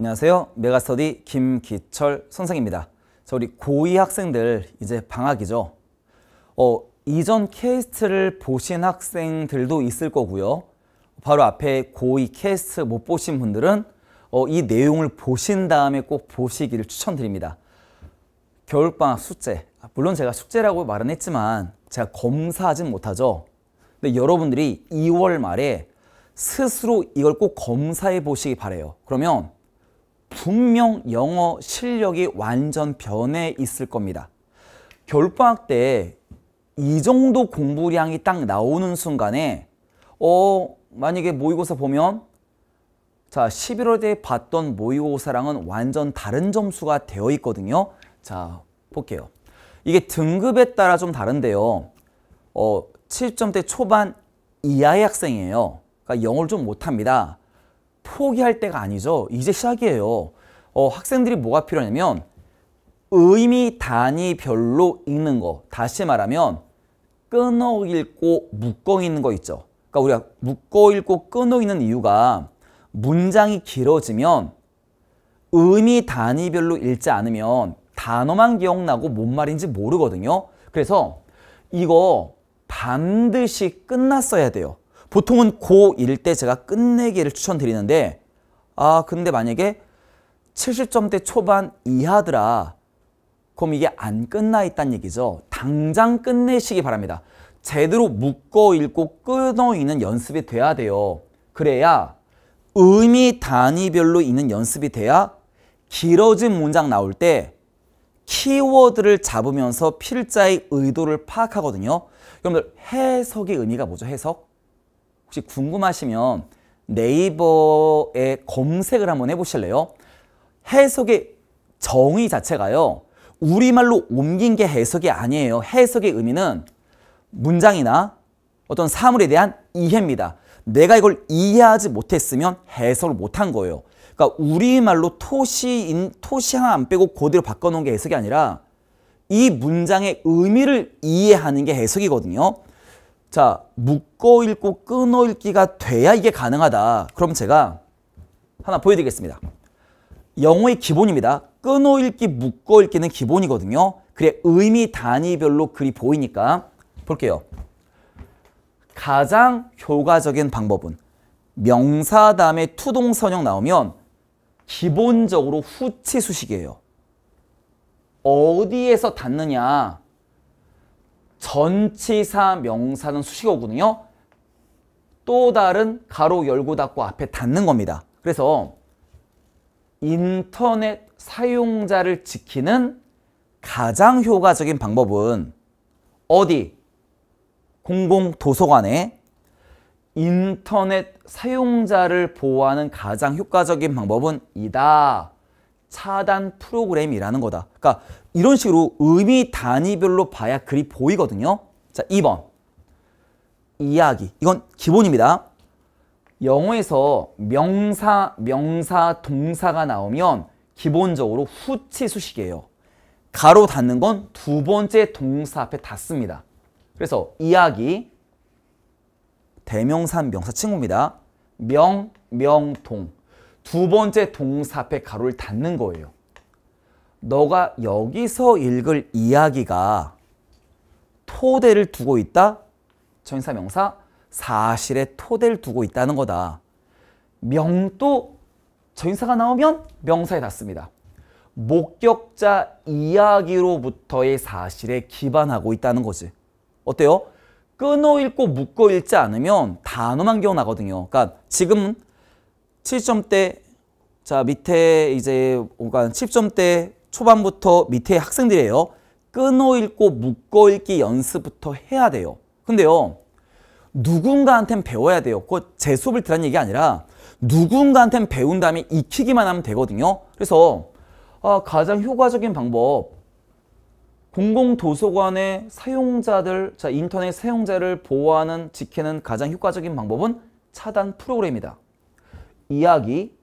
안녕하세요. 메가스터디 김기철 선생입니다. 자, 우리 고2 학생들 이제 방학이죠. 어, 이전 케이스트를 보신 학생들도 있을 거고요. 바로 앞에 고2 케이스트 못 보신 분들은 어, 이 내용을 보신 다음에 꼭 보시기를 추천드립니다. 겨울방학 숙제, 아, 물론 제가 숙제라고 말은 했지만 제가 검사하진 못하죠. 근데 여러분들이 2월 말에 스스로 이걸 꼭 검사해 보시기 바래요. 그러면 분명 영어 실력이 완전 변해 있을 겁니다. 겨울방학 때 이 정도 공부량이 딱 나오는 순간에 어 만약에 모의고사 보면 자 11월 때 봤던 모의고사랑은 완전 다른 점수가 되어 있거든요. 자 볼게요. 이게 등급에 따라 좀 다른데요. 어7점대 초반 이하의 학생이에요. 그러니까 영어를 좀 못합니다. 포기할 때가 아니죠. 이제 시작이에요. 어, 학생들이 뭐가 필요하냐면 의미 단위별로 읽는 거. 다시 말하면 끊어 읽고 묶어 읽는 거 있죠. 그러니까 우리가 묶어 읽고 끊어 읽는 이유가 문장이 길어지면 의미 단위별로 읽지 않으면 단어만 기억나고 뭔 말인지 모르거든요. 그래서 이거 반드시 끝났어야 돼요. 보통은 고1 때 제가 끝내기를 추천드리는데 아 근데 만약에 70점대 초반 이하더라 그럼 이게 안 끝나 있다는 얘기죠. 당장 끝내시기 바랍니다. 제대로 묶어 읽고 끊어 있는 연습이 돼야 돼요. 그래야 의미 단위별로 있는 연습이 돼야 길어진 문장 나올 때 키워드를 잡으면서 필자의 의도를 파악하거든요. 여러분들 해석의 의미가 뭐죠? 해석? 혹시 궁금하시면 네이버에 검색을 한번 해보실래요? 해석의 정의 자체가요. 우리말로 옮긴 게 해석이 아니에요. 해석의 의미는 문장이나 어떤 사물에 대한 이해입니다. 내가 이걸 이해하지 못했으면 해석을 못한 거예요. 그러니까 우리말로 토시인, 토시 하나 안 빼고 그대로 바꿔놓은 게 해석이 아니라 이 문장의 의미를 이해하는 게 해석이거든요. 자, 묶어 읽고 끊어 읽기가 돼야 이게 가능하다. 그럼 제가 하나 보여드리겠습니다. 영어의 기본입니다. 끊어 읽기, 묶어 읽기는 기본이거든요. 그래 의미 단위별로 글이 보이니까 볼게요. 가장 효과적인 방법은 명사 다음에 투동선형 나오면 기본적으로 후치 수식이에요. 어디에서 닿느냐 전치사 명사는 수식어군요. 또 다른 가로 열고 닫고 앞에 닫는 겁니다. 그래서 인터넷 사용자를 지키는 가장 효과적인 방법은 어디? 공공도서관에 인터넷 사용자를 보호하는 가장 효과적인 방법은 이다. 차단 프로그램이라는 거다. 그러니까 이런 식으로 의미 단위별로 봐야 글이 보이거든요. 자, 2번. 이야기. 이건 기본입니다. 영어에서 명사, 명사, 동사가 나오면 기본적으로 후치 수식이에요. 가로 닫는 건 두 번째 동사 앞에 닫습니다. 그래서 이야기, 대명사, 명사 친구입니다. 명, 명, 동. 두 번째 동사 앞에 가로를 닫는 거예요. 너가 여기서 읽을 이야기가 토대를 두고 있다. 전사 명사 사실에 토대를 두고 있다는 거다. 명도 전사가 나오면 명사에 닿습니다. 목격자 이야기로부터의 사실에 기반하고 있다는 거지. 어때요? 끊어 읽고 묶어 읽지 않으면 단어만 기억나거든요. 그러니까 지금 7점대 자 밑에 이제 오간 10점대 초반부터 밑에 학생들이에요. 끊어 읽고 묶어 읽기 연습부터 해야 돼요. 근데요. 누군가한텐 배워야 돼요. 그제 거 수업을 들은 얘기 아니라 누군가한텐 배운 다음에 익히기만 하면 되거든요. 그래서 아, 가장 효과적인 방법 공공도서관의 사용자들, 자 인터넷 사용자를 보호하는, 지키는 가장 효과적인 방법은 차단 프로그램이다. 이야기,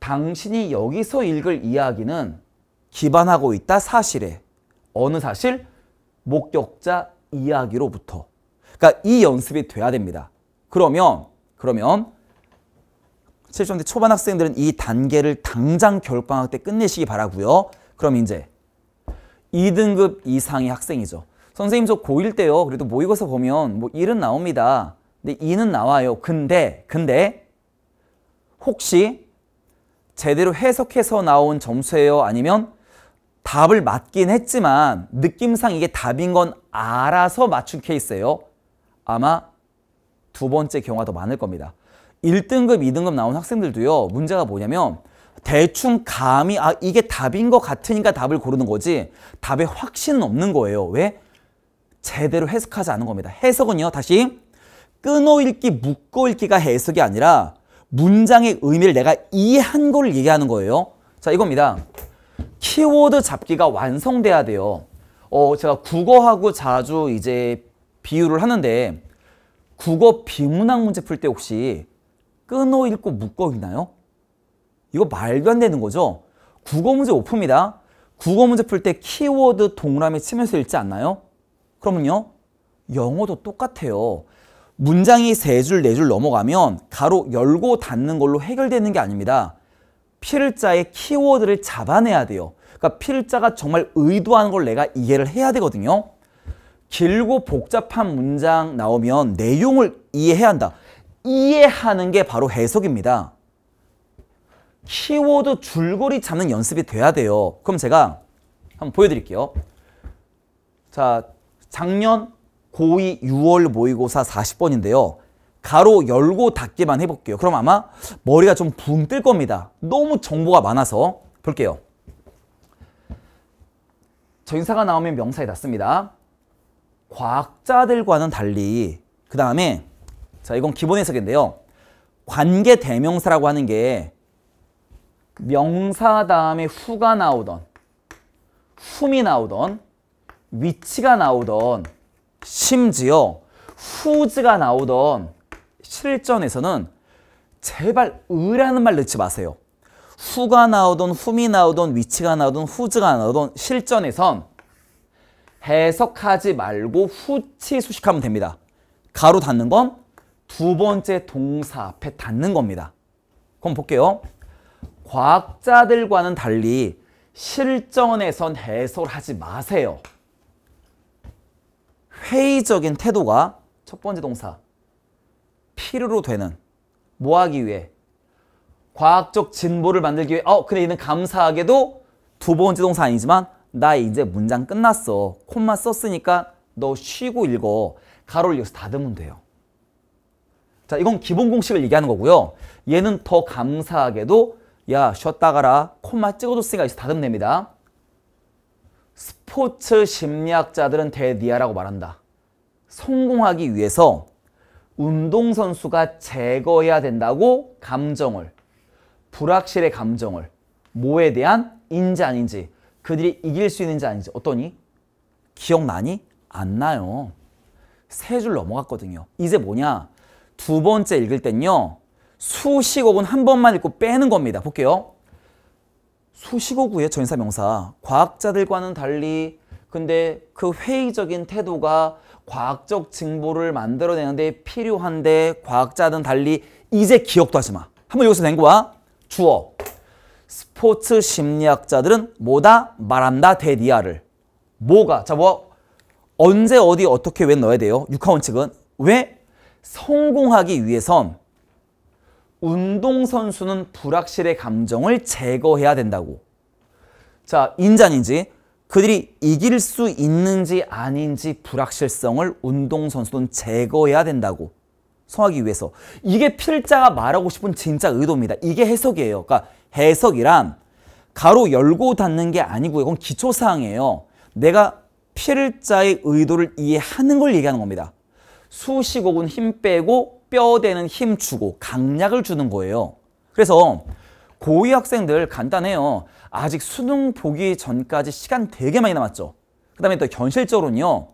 당신이 여기서 읽을 이야기는 기반하고 있다 사실에. 어느 사실? 목격자 이야기로부터. 그러니까 이 연습이 돼야 됩니다. 그러면 그러면 7점대 초반 학생들은 이 단계를 당장 겨울방학 때 끝내시기 바라고요. 그럼 이제 2등급 이상의 학생이죠. 선생님 저 고1 때요. 그래도 모의고사 보면 뭐 1은 나옵니다. 근데 2는 나와요. 근데 근데 혹시 제대로 해석해서 나온 점수예요? 아니면 답을 맞긴 했지만 느낌상 이게 답인 건 알아서 맞춘 케이스예요. 아마 두 번째 경우가 더 많을 겁니다. 1등급, 2등급 나온 학생들도요. 문제가 뭐냐면 대충 감이 아 이게 답인 것 같으니까 답을 고르는 거지 답에 확신은 없는 거예요. 왜? 제대로 해석하지 않은 겁니다. 해석은요. 다시 끊어읽기, 묶어읽기가 해석이 아니라 문장의 의미를 내가 이해한 걸 얘기하는 거예요. 자, 이겁니다. 키워드 잡기가 완성돼야 돼요. 어, 제가 국어하고 자주 이제 비유를 하는데 국어 비문학 문제 풀 때 혹시 끊어 읽고 묶어 읽나요? 이거 말도 안 되는 거죠? 국어 문제 못 풉니다. 국어 문제 풀 때 키워드 동그라미 치면서 읽지 않나요? 그러면요. 영어도 똑같아요. 문장이 세 줄, 네 줄 넘어가면 가로 열고 닫는 걸로 해결되는 게 아닙니다. 필자의 키워드를 잡아내야 돼요. 그러니까 필자가 정말 의도하는 걸 내가 이해를 해야 되거든요. 길고 복잡한 문장 나오면 내용을 이해해야 한다. 이해하는 게 바로 해석입니다. 키워드 줄거리 잡는 연습이 돼야 돼요. 그럼 제가 한번 보여드릴게요. 자, 작년 고2 6월 모의고사 40번인데요. 가로 열고 닫기만 해볼게요. 그럼 아마 머리가 좀 붕 뜰 겁니다. 너무 정보가 많아서 볼게요. 전사가 나오면 명사에 닿습니다. 과학자들과는 달리 그 다음에 자 이건 기본 해석인데요. 관계 대명사라고 하는 게 명사 다음에 후가 나오던, 품이 나오던, 위치가 나오던 심지어 후즈가 나오던 실전에서는 제발 으라는말 넣지 마세요. 후가 나오던 h u 나오던 위치가 나오던 후즈가 나오던 실전에선 해석하지 말고 후치 수식하면 됩니다. 가로 닫는 건 두 번째 동사 앞에 닫는 겁니다. 그럼 볼게요. 과학자들과는 달리 실전에선 해설하지 마세요. 회의적인 태도가 첫 번째 동사 필요로 되는 뭐하기 위해 과학적 진보를 만들기 위해 어 근데 얘는 감사하게도 두 번째 동사 아니지만 나 이제 문장 끝났어 콤마 썼으니까 너 쉬고 읽어 가로를 여기서 닫으면 돼요 자 이건 기본 공식을 얘기하는 거고요 얘는 더 감사하게도 야 쉬었다 가라 콤마 찍어줬으니까 여기서 닫으면 됩니다 스포츠 심리학자들은 대디아라고 말한다. 성공하기 위해서 운동선수가 제거해야 된다고 감정을 불확실의 감정을 뭐에 대한 인지 아닌지 그들이 이길 수 있는지 아닌지 어떠니? 기억나니? 안 나요. 세 줄 넘어갔거든요. 이제 뭐냐? 두 번째 읽을 땐요. 수식 혹은 한 번만 읽고 빼는 겁니다. 볼게요. 수십억 구의 전사 명사 과학자들과는 달리 근데 그 회의적인 태도가 과학적 증보를 만들어내는데 필요한데 과학자든 달리 이제 기억도 하지 마. 한번 여기서 낸 거야. 주어. 스포츠 심리학자들은 뭐다? 말한다 대디아를. 뭐가? 자, 뭐 언제 어디 어떻게 왜 넣어야 돼요? 육하원 칙은 왜? 성공하기 위해선 운동선수는 불확실의 감정을 제거해야 된다고. 자, 인자인지 그들이 이길 수 있는지 아닌지 불확실성을 운동선수는 제거해야 된다고. 성하기 위해서. 이게 필자가 말하고 싶은 진짜 의도입니다. 이게 해석이에요. 그러니까 해석이란 가로 열고 닫는 게 아니고요. 이건 기초사항이에요. 내가 필자의 의도를 이해하는 걸 얘기하는 겁니다. 수식어군 힘 빼고 뼈대는 힘주고 강약을 주는 거예요. 그래서 고2 학생들 간단해요. 아직 수능 보기 전까지 시간 되게 많이 남았죠. 그 다음에 또 현실적으로는요.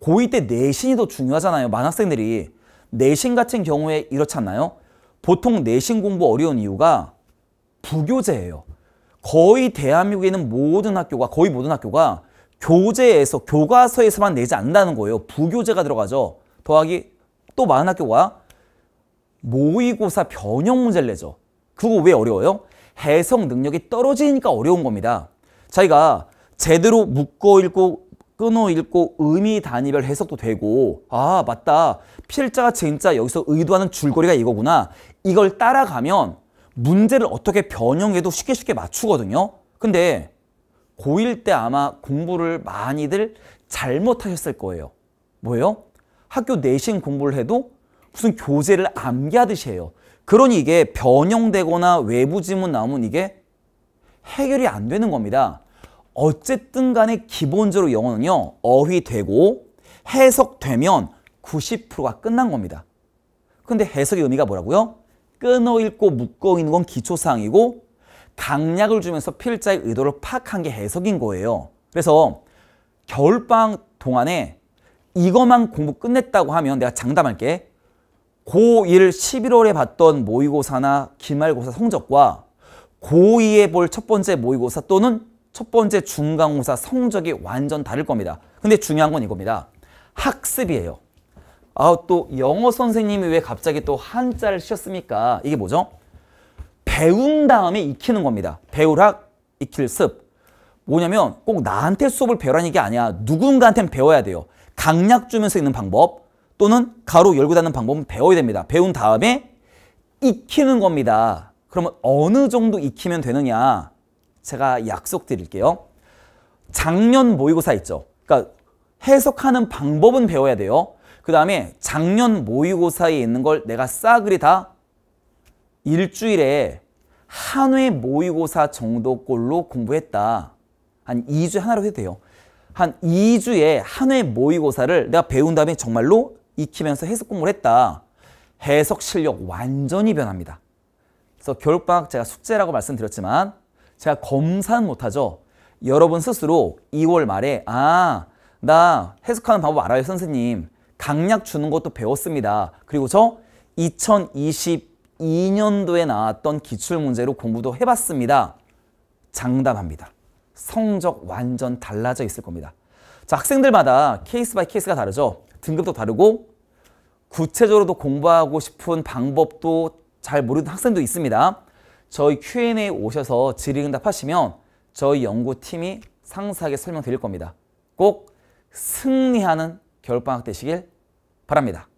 고2 때 내신이 더 중요하잖아요. 많은 학생들이. 내신 같은 경우에 이렇지 않나요? 보통 내신 공부 어려운 이유가 부교재예요. 거의 대한민국에 있는 모든 학교가 거의 모든 학교가 교재에서 교과서에서만 내지 않는다는 거예요. 부교재가 들어가죠. 더하기 또 많은 학교가 모의고사 변형 문제를 내죠. 그거 왜 어려워요? 해석 능력이 떨어지니까 어려운 겁니다. 자기가 제대로 묶어 읽고 끊어 읽고 의미 단위별 해석도 되고 아 맞다 필자가 진짜 여기서 의도하는 줄거리가 이거구나 이걸 따라가면 문제를 어떻게 변형해도 쉽게 쉽게 맞추거든요. 근데 고1 때 아마 공부를 많이들 잘못하셨을 거예요. 뭐예요? 학교 내신 공부를 해도 무슨 교재를 암기하듯이 해요. 그러니 이게 변형되거나 외부 지문 나오면 이게 해결이 안 되는 겁니다. 어쨌든 간에 기본적으로 영어는요. 어휘되고 해석되면 90%가 끝난 겁니다. 근데 해석의 의미가 뭐라고요? 끊어 읽고 묶어 있는 건 기초사항이고 강약을 주면서 필자의 의도를 파악한 게 해석인 거예요. 그래서 겨울방 동안에 이것만 공부 끝냈다고 하면 내가 장담할게 고1 11월에 봤던 모의고사나 기말고사 성적과 고2에 볼 첫 번째 모의고사 또는 첫 번째 중간고사 성적이 완전 다를 겁니다. 근데 중요한 건 이겁니다. 학습이에요. 아, 또 영어 선생님이 왜 갑자기 또 한자를 쓰셨습니까? 이게 뭐죠? 배운 다음에 익히는 겁니다. 배우락, 익힐 습. 뭐냐면 꼭 나한테 수업을 배우라는 게 아니야. 누군가한테 배워야 돼요. 강약 주면서 있는 방법, 또는 가로 열고 닫는 방법은 배워야 됩니다. 배운 다음에 익히는 겁니다. 그러면 어느 정도 익히면 되느냐 제가 약속드릴게요. 작년 모의고사 있죠. 그러니까 해석하는 방법은 배워야 돼요. 그 다음에 작년 모의고사에 있는 걸 내가 싸그리 다 일주일에 한 회 모의고사 정도꼴로 공부했다. 한 2주에 하나로 해도 돼요. 한 2주에 한 회 모의고사를 내가 배운 다음에 정말로 익히면서 해석 공부를 했다. 해석 실력 완전히 변합니다. 그래서 교육방학 제가 숙제라고 말씀드렸지만 제가 검사는 못하죠. 여러분 스스로 2월 말에 아, 나 해석하는 방법 알아요, 선생님. 강약 주는 것도 배웠습니다. 그리고 저 2022년도에 나왔던 기출문제로 공부도 해봤습니다. 장담합니다. 성적 완전 달라져 있을 겁니다. 자, 학생들마다 케이스 바이 케이스가 다르죠. 등급도 다르고 구체적으로도 공부하고 싶은 방법도 잘 모르는 학생도 있습니다. 저희 Q&A 오셔서 질의응답 하시면 저희 연구팀이 상세하게 설명드릴 겁니다. 꼭 승리하는 겨울방학 되시길 바랍니다.